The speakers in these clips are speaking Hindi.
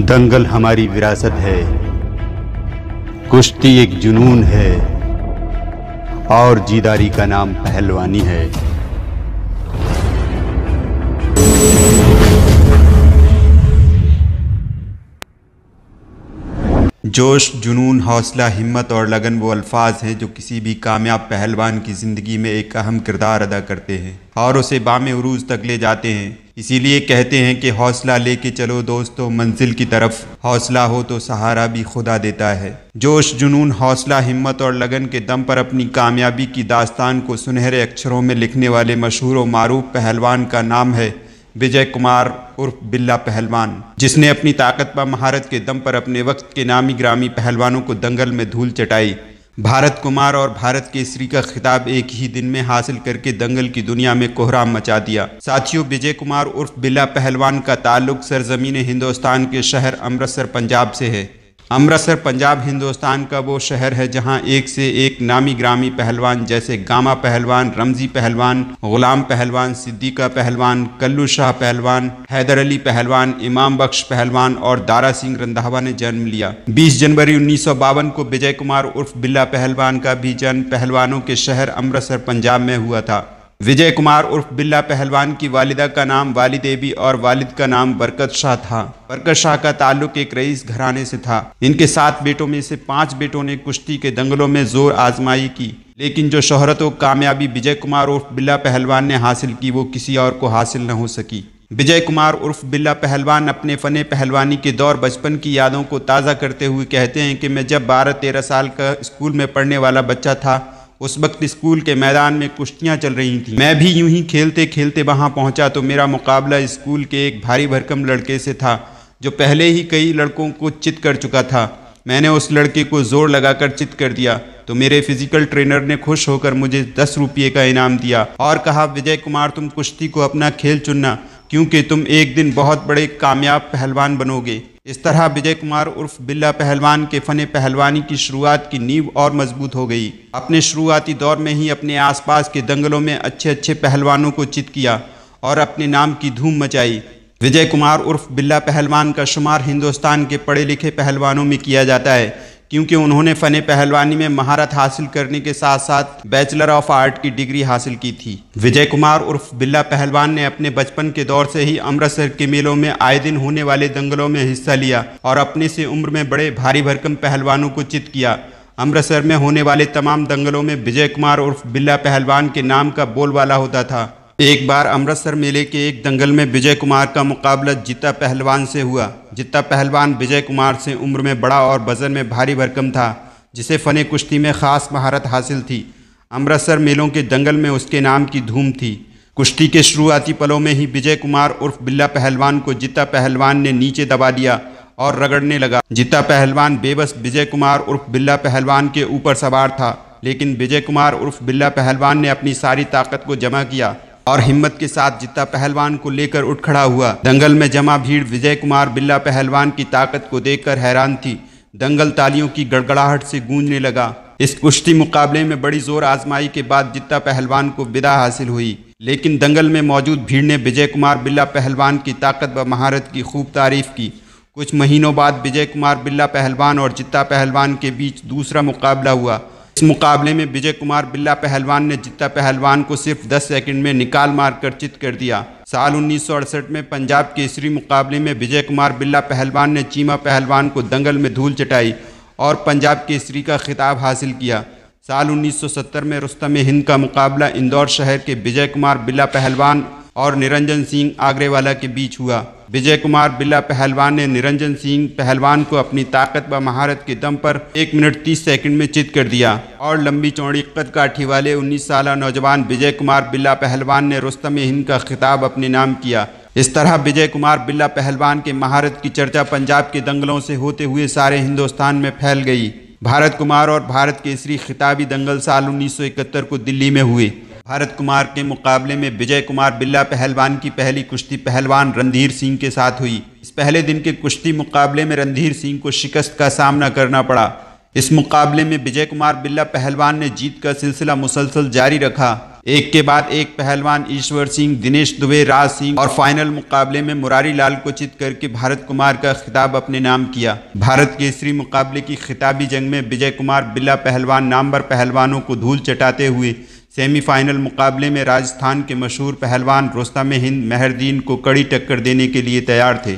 दंगल हमारी विरासत है कुश्ती एक जुनून है और जीदारी का नाम पहलवानी है जोश जुनून हौसला हिम्मत और लगन वो अल्फाज हैं जो किसी भी कामयाब पहलवान की ज़िंदगी में एक अहम किरदार अदा करते हैं और उसे बाम उरूज तक ले जाते हैं इसीलिए कहते हैं कि हौसला लेके चलो दोस्तों मंजिल की तरफ हौसला हो तो सहारा भी खुदा देता है जोश जुनून हौसला हिम्मत और लगन के दम पर अपनी कामयाबी की दास्तान को सुनहरे अक्षरों में लिखने वाले मशहूर व मरूफ पहलवान का नाम है विजय कुमार उर्फ बिल्ला पहलवान जिसने अपनी ताकत व महारत के दम पर अपने वक्त के नामी ग्रामी पहलवानों को दंगल में धूल चटाई भारत कुमार और भारत केसरी का खिताब एक ही दिन में हासिल करके दंगल की दुनिया में कोहराम मचा दिया साथियों विजय कुमार उर्फ बिल्ला पहलवान का ताल्लुक सरजमीन हिंदुस्तान के शहर अमृतसर पंजाब से है अमृतसर पंजाब हिंदुस्तान का वो शहर है जहां एक से एक नामी ग्रामी पहलवान जैसे गामा पहलवान रमजी पहलवान गुलाम पहलवान सिद्दीका पहलवान कल्लू शाह पहलवान हैदर अली पहलवान इमाम बख्श पहलवान और दारा सिंह रंधावा ने जन्म लिया 20 जनवरी उन्नीस को विजय कुमार उर्फ बिल्ला पहलवान का भी जन्म पहलवानों के शहर अमृतसर पंजाब में हुआ था विजय कुमार उर्फ बिल्ला पहलवान की वालिदा का नाम वाली देवी और वालिद का नाम बरकत शाह था बरकत शाह का ताल्लुक एक रईस घराने से था इनके सात बेटों में से पांच बेटों ने कुश्ती के दंगलों में जोर आजमाई की लेकिन जो शोहरत और कामयाबी विजय कुमार उर्फ बिल्ला पहलवान ने हासिल की वो किसी और को हासिल न हो सकी विजय कुमार उर्फ बिल्ला पहलवान अपने फ़न पहलवानी के दौर बचपन की यादों को ताज़ा करते हुए कहते हैं कि मैं जब बारह तेरह साल का स्कूल में पढ़ने वाला बच्चा था उस वक्त स्कूल के मैदान में कुश्तियाँ चल रही थीं मैं भी यूं ही खेलते खेलते वहाँ पहुँचा तो मेरा मुकाबला स्कूल के एक भारी भरकम लड़के से था जो पहले ही कई लड़कों को चित कर चुका था मैंने उस लड़के को ज़ोर लगाकर चित कर दिया तो मेरे फिजिकल ट्रेनर ने खुश होकर मुझे दस रुपये का इनाम दिया और कहा विजय कुमार तुम कुश्ती को अपना खेल चुनना क्योंकि तुम एक दिन बहुत बड़े कामयाब पहलवान बनोगे इस तरह विजय कुमार उर्फ बिल्ला पहलवान के फन पहलवानी की शुरुआत की नींव और मजबूत हो गई अपने शुरुआती दौर में ही अपने आसपास के दंगलों में अच्छे अच्छे पहलवानों को चित किया और अपने नाम की धूम मचाई विजय कुमार उर्फ बिल्ला पहलवान का शुमार हिंदुस्तान के पढ़े लिखे पहलवानों में किया जाता है क्योंकि उन्होंने फने पहलवानी में महारत हासिल करने के साथ साथ बैचलर ऑफ आर्ट की डिग्री हासिल की थी विजय कुमार उर्फ बिल्ला पहलवान ने अपने बचपन के दौर से ही अमृतसर के मेलों में आए दिन होने वाले दंगलों में हिस्सा लिया और अपने से उम्र में बड़े भारी भरकम पहलवानों को चित किया अमृतसर में होने वाले तमाम दंगलों में विजय कुमार उर्फ बिल्ला पहलवान के नाम का बोलबाला होता था एक बार अमृतसर मेले के एक दंगल में विजय कुमार का मुकाबला जीता पहलवान से हुआ जीता पहलवान विजय कुमार से उम्र में बड़ा और वजन में भारी भरकम था जिसे फ़न कुश्ती में ख़ास महारत हासिल थी अमृतसर मेलों के दंगल में उसके नाम की धूम थी कुश्ती के शुरुआती पलों में ही विजय कुमार उर्फ बिल्ला पहलवान को जीता पहलवान ने नीचे दबा दिया और रगड़ने लगा जीता पहलवान बेबस विजय कुमार उर्फ बिल्ला पहलवान के ऊपर सवार था लेकिन विजय कुमार उर्फ बिल्ला पहलवान ने अपनी सारी ताकत को जमा किया और हिम्मत के साथ जिता पहलवान को लेकर उठ खड़ा हुआ दंगल में जमा भीड़ विजय कुमार बिल्ला पहलवान की ताकत को देखकर हैरान थी दंगल तालियों की गड़गड़ाहट से गूंजने लगा इस कुश्ती मुकाबले में बड़ी जोर आजमाई के बाद जिता पहलवान को विदा हासिल हुई लेकिन दंगल में मौजूद भीड़ ने विजय कुमार बिल्ला पहलवान की ताकत व महारत की खूब तारीफ की कुछ महीनों बाद विजय कुमार बिल्ला पहलवान और जिता पहलवान के बीच दूसरा मुकाबला हुआ इस मुकाबले में विजय कुमार बिल्ला पहलवान ने जिता पहलवान को सिर्फ 10 सेकंड में निकाल मार कर चित कर दिया साल उन्नीस में पंजाब के इसी मुकाबले में विजय कुमार बिल्ला पहलवान ने चीमा पहलवान को दंगल में धूल चटाई और पंजाब के इसी का खिताब हासिल किया साल 1970 में रुस्तम हिंद का मुकाबला इंदौर शहर के विजय कुमार बिल्ला पहलवान और निरंजन सिंह आगरेवाला के बीच हुआ विजय कुमार बिल्ला पहलवान ने निरंजन सिंह पहलवान को अपनी ताकत व महारत के दम पर एक मिनट तीस सेकंड में चित कर दिया और लंबी चौड़ी कद काठी वाले उन्नीस साल नौजवान विजय कुमार बिल्ला पहलवान ने रोस्तम हिंद का खिताब अपने नाम किया इस तरह विजय कुमार बिल्ला पहलवान के महारत की चर्चा पंजाब के दंगलों से होते हुए सारे हिंदुस्तान में फैल गई भारत कुमार और भारत के केसरी खिताबी दंगल साल 1971 को दिल्ली में हुए भारत कुमार के मुकाबले में विजय कुमार बिल्ला पहलवान की पहली कुश्ती पहलवान रणधीर सिंह के साथ हुई इस पहले दिन के कुश्ती मुकाबले में रणधीर सिंह को शिकस्त का सामना करना पड़ा इस मुकाबले में विजय कुमार बिल्ला पहलवान ने जीत का सिलसिला मुसलसल जारी रखा एक के बाद एक पहलवान ईश्वर सिंह दिनेश दुबे राज सिंह और फाइनल मुकाबले में मुरारी लाल को चित करके भारत कुमार का खिताब अपने नाम किया भारत के मुकाबले की खिताबी जंग में विजय कुमार बिल्ला पहलवान पर पहलवानों को धूल चटाते हुए सेमीफाइनल मुकाबले में राजस्थान के मशहूर पहलवान रोस्ता में हिंद महरदीन को कड़ी टक्कर देने के लिए तैयार थे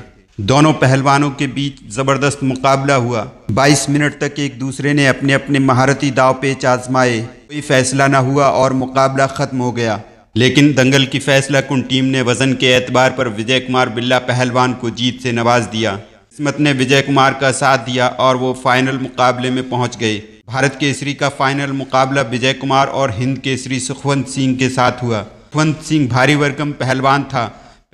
दोनों पहलवानों के बीच ज़बरदस्त मुकाबला हुआ 22 मिनट तक एक दूसरे ने अपने अपने महारती दाव पेच आजमाए कोई फैसला ना हुआ और मुकाबला ख़त्म हो गया लेकिन दंगल की फैसला कुन टीम ने वज़न के एतबार पर विजय कुमार बिल्ला पहलवान को जीत से नवाज दिया किस्मत ने विजय कुमार का साथ दिया और वो फाइनल मुकाबले में पहुंच गए भारत केसरी का फाइनल मुकाबला विजय कुमार और हिंद केसरी सुखवंत सिंह के साथ हुआ सुखवंत सिंह भारी वर्गम पहलवान था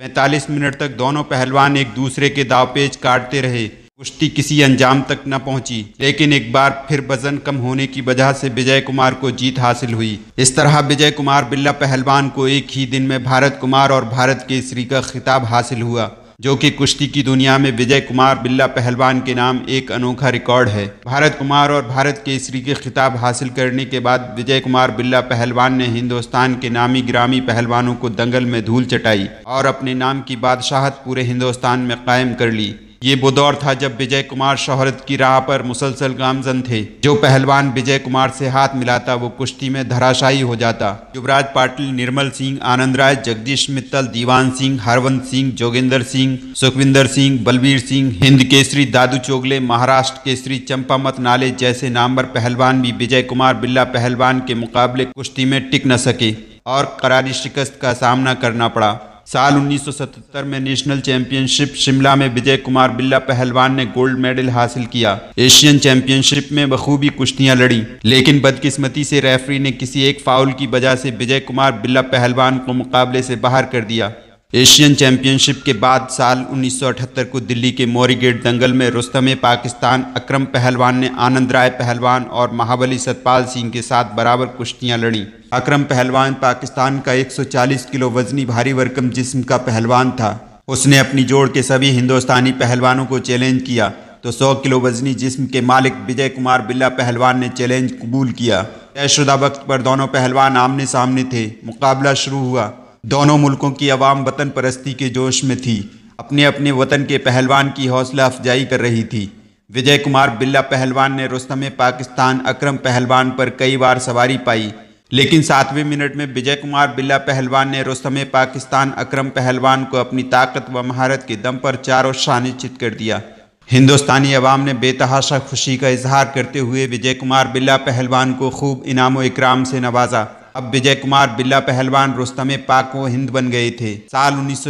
45 मिनट तक दोनों पहलवान एक दूसरे के दावपेज काटते रहे कुश्ती किसी अंजाम तक न पहुंची लेकिन एक बार फिर वजन कम होने की वजह से विजय कुमार को जीत हासिल हुई इस तरह विजय कुमार बिल्ला पहलवान को एक ही दिन में भारत कुमार और भारत केसरी का खिताब हासिल हुआ जो कि कुश्ती की दुनिया में विजय कुमार बिल्ला पहलवान के नाम एक अनोखा रिकॉर्ड है भारत कुमार और भारत केसरी के खिताब हासिल करने के बाद विजय कुमार बिल्ला पहलवान ने हिंदुस्तान के नामी ग्रामी पहलवानों को दंगल में धूल चटाई और अपने नाम की बादशाहत पूरे हिंदुस्तान में कायम कर ली ये वो दौर था जब विजय कुमार शोहरत की राह पर मुसलसल गामजन थे जो पहलवान विजय कुमार से हाथ मिलाता वो कुश्ती में धराशायी हो जाता युवराज पाटिल निर्मल सिंह आनंद राय जगदीश मित्तल दीवान सिंह हरवंत सिंह जोगिंदर सिंह सुखविंदर सिंह बलबीर सिंह हिंद केसरी दादू चोगले महाराष्ट्र केसरी चंपामत नाले जैसे नामवर पहलवान भी विजय कुमार बिल्ला पहलवान के मुकाबले कुश्ती में टिक न सके और करारी शिकस्त का सामना करना पड़ा साल 1977 में नेशनल चैंपियनशिप शिमला में विजय कुमार बिल्ला पहलवान ने गोल्ड मेडल हासिल किया एशियन चैंपियनशिप में बखूबी कुश्तियां लड़ी लेकिन बदकिस्मती से रेफरी ने किसी एक फाउल की वजह से विजय कुमार बिल्ला पहलवान को मुकाबले से बाहर कर दिया एशियन चैंपियनशिप के बाद साल 1978 को दिल्ली के मोरीगेट दंगल में रुस्तम पाकिस्तान अक्रम पहलवान ने आनंद राय पहलवान और महाबली सतपाल सिंह के साथ बराबर कुश्तियां लड़ी अक्रम पहलवान पाकिस्तान का 140 किलो वजनी भारी वर्कम जिस्म का पहलवान था उसने अपनी जोड़ के सभी हिंदुस्तानी पहलवानों को चैलेंज किया तो 100 किलो वजनी जिस्म के मालिक विजय कुमार बिल्ला पहलवान ने चैलेंज कबूल किया तयशुदा वक्त पर दोनों पहलवान आमने सामने थे मुकाबला शुरू हुआ दोनों मुल्कों की आवाम वतन परस्ती के जोश में थी अपने अपने वतन के पहलवान की हौसला अफजाई कर रही थी विजय कुमार बिल्ला पहलवान ने रुस्तम पाकिस्तान अक्रम पहलवान पर कई बार सवारी पाई लेकिन सातवें मिनट में विजय कुमार बिल्ला पहलवान ने रुस्तम पाकिस्तान अक्रम पहलवान को अपनी ताकत व महारत के दम पर चारों शानिश्चित कर दिया हिंदुस्तानी अवाम ने बेतहाशा खुशी का इजहार करते हुए विजय कुमार बिल्ला पहलवान को खूब इनाम इकराम से नवाजा अब विजय कुमार बिल्ला पहलवान रोस्तम पाक व हिंद बन गए थे साल उन्नीस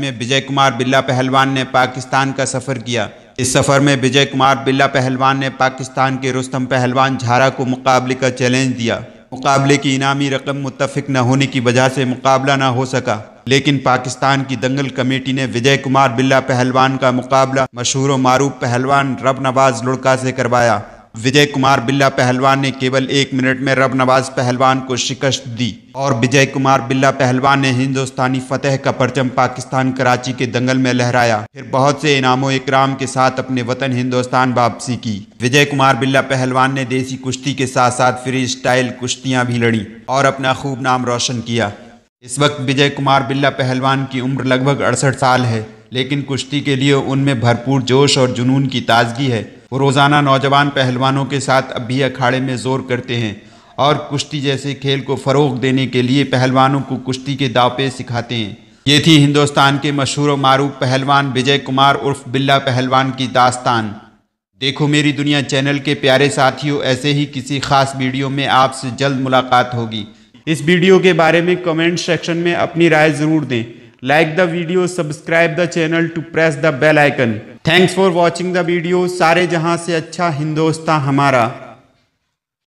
में विजय कुमार बिल्ला पहलवान ने पाकिस्तान का सफर किया इस सफर में विजय कुमार बिल्ला पहलवान ने पाकिस्तान के रोस्तम पहलवान झारा को मुकाबले का चैलेंज दिया मुकाबले की इनामी रकम मुतफिक न होने की वजह से मुकाबला न हो सका लेकिन पाकिस्तान की दंगल कमेटी ने विजय कुमार बिल्ला पहलवान का मुकाबला मशहूर मारूफ पहलवान रब नवाज लुड़का से करवाया विजय कुमार बिल्ला पहलवान ने केवल एक मिनट में रब नवाज पहलवान को शिकस्त दी और विजय कुमार बिल्ला पहलवान ने हिंदुस्तानी फतेह का परचम पाकिस्तान कराची के दंगल में लहराया फिर बहुत से इनामों इकराम के साथ अपने वतन हिंदुस्तान वापसी की विजय कुमार बिल्ला पहलवान ने देसी कुश्ती के साथ साथ फ्री स्टाइल कुश्तियाँ भी लड़ी और अपना खूब नाम रोशन किया इस वक्त विजय कुमार बिल्ला पहलवान की उम्र लगभग अड़सठ साल है लेकिन कुश्ती के लिए उनमें भरपूर जोश और जुनून की ताजगी है वो रोज़ाना नौजवान पहलवानों के साथ अब भी अखाड़े में जोर करते हैं और कुश्ती जैसे खेल को फ़रोग देने के लिए पहलवानों को कुश्ती के दावपे सिखाते हैं ये थी हिंदुस्तान के मशहूर व पहलवान विजय कुमार उर्फ बिल्ला पहलवान की दास्तान देखो मेरी दुनिया चैनल के प्यारे साथियों ऐसे ही किसी खास वीडियो में आपसे जल्द मुलाकात होगी इस वीडियो के बारे में कमेंट सेक्शन में अपनी राय ज़रूर दें like the video subscribe the channel to press the bell icon thanks for watching the video सारे जहां से अच्छा हिंदोस्ता हमारा